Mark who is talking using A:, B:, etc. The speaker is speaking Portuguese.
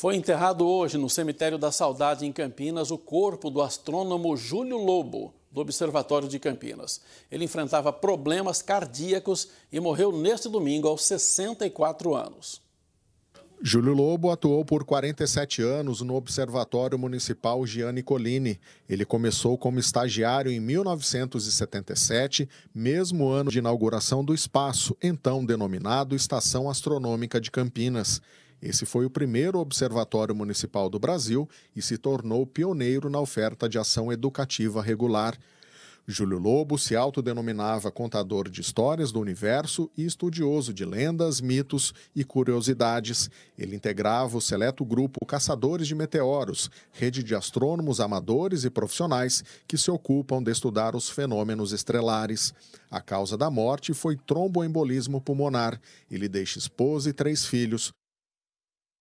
A: Foi enterrado hoje no Cemitério da Saudade, em Campinas, o corpo do astrônomo Júlio Lobo, do Observatório de Campinas. Ele enfrentava problemas cardíacos e morreu neste domingo aos 64 anos.
B: Júlio Lobo atuou por 47 anos no Observatório Municipal Gianni Colini. Ele começou como estagiário em 1977, mesmo ano de inauguração do espaço, então denominado Estação Astronômica de Campinas. Esse foi o primeiro observatório municipal do Brasil e se tornou pioneiro na oferta de ação educativa regular. Júlio Lobo se autodenominava contador de histórias do universo e estudioso de lendas, mitos e curiosidades. Ele integrava o seleto grupo Caçadores de Meteoros, rede de astrônomos amadores e profissionais que se ocupam de estudar os fenômenos estelares. A causa da morte foi tromboembolismo pulmonar. Ele deixa esposa e três filhos.